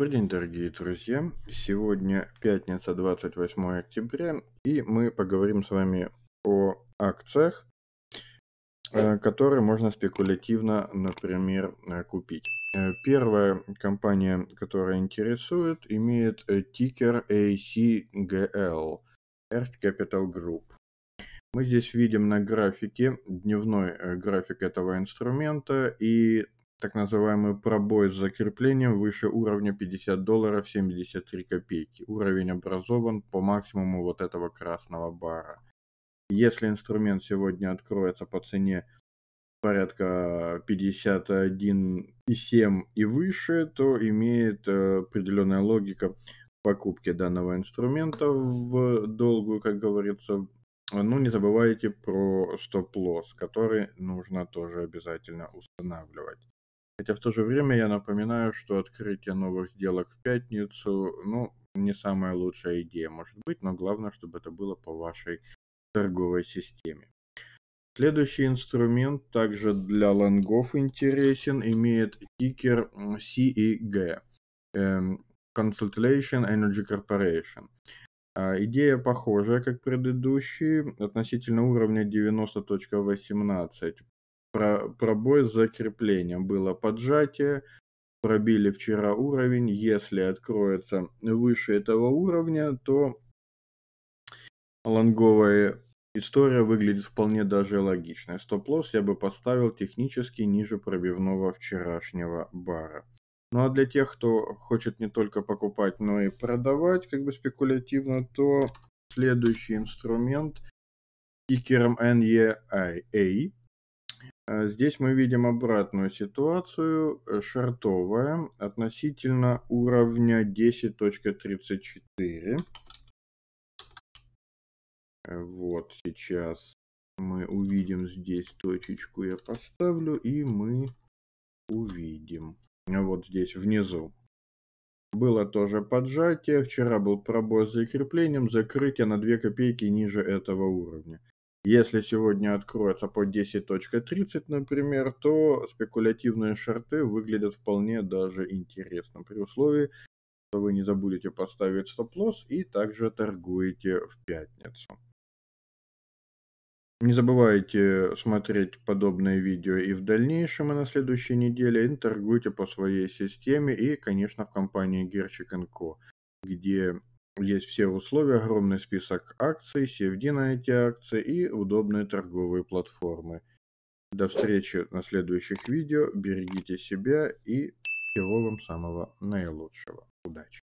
Добрый день, дорогие друзья! Сегодня пятница, 28 октября, и мы поговорим с вами о акциях, э, которые можно спекулятивно, например, э, купить. Э, первая компания, которая интересует, имеет тикер ACGL, Earth Capital Group. Мы здесь видим на графике, дневной график этого инструмента, и так называемый пробой с закреплением выше уровня 50 долларов 73 копейки. Уровень образован по максимуму вот этого красного бара. Если инструмент сегодня откроется по цене порядка 51,7 и выше, то имеет э, определенная логика покупки данного инструмента в долгую, как говорится. Ну, не забывайте про стоп-лосс, который нужно тоже обязательно устанавливать. Хотя в то же время я напоминаю, что открытие новых сделок в пятницу, ну, не самая лучшая идея может быть, но главное, чтобы это было по вашей торговой системе. Следующий инструмент также для лонгов интересен, имеет тикер CEG, эм, Consultation Energy Corporation. А, идея похожая, как предыдущие, относительно уровня 90.18 про, пробой с закреплением Было поджатие. Пробили вчера уровень. Если откроется выше этого уровня, то лонговая история выглядит вполне даже логичной. Стоп-лосс я бы поставил технически ниже пробивного вчерашнего бара. Ну а для тех, кто хочет не только покупать, но и продавать как бы спекулятивно, то следующий инструмент тикером NEA а, здесь мы видим обратную ситуацию, э, шортовая относительно уровня 10.34. Э, вот сейчас мы увидим здесь точечку, я поставлю, и мы увидим. А вот здесь внизу. Было тоже поджатие, вчера был пробой с закреплением, закрытие на 2 копейки ниже этого уровня. Если сегодня откроется по 10.30, например, то спекулятивные шорты выглядят вполне даже интересно, при условии, что вы не забудете поставить стоп-лосс и также торгуете в пятницу. Не забывайте смотреть подобные видео и в дальнейшем, и на следующей неделе. И торгуйте по своей системе и, конечно, в компании Gerchik Co., где есть все условия, огромный список акций, CFD на эти акции и удобные торговые платформы. До встречи на следующих видео. Берегите себя и всего вам самого наилучшего. Удачи!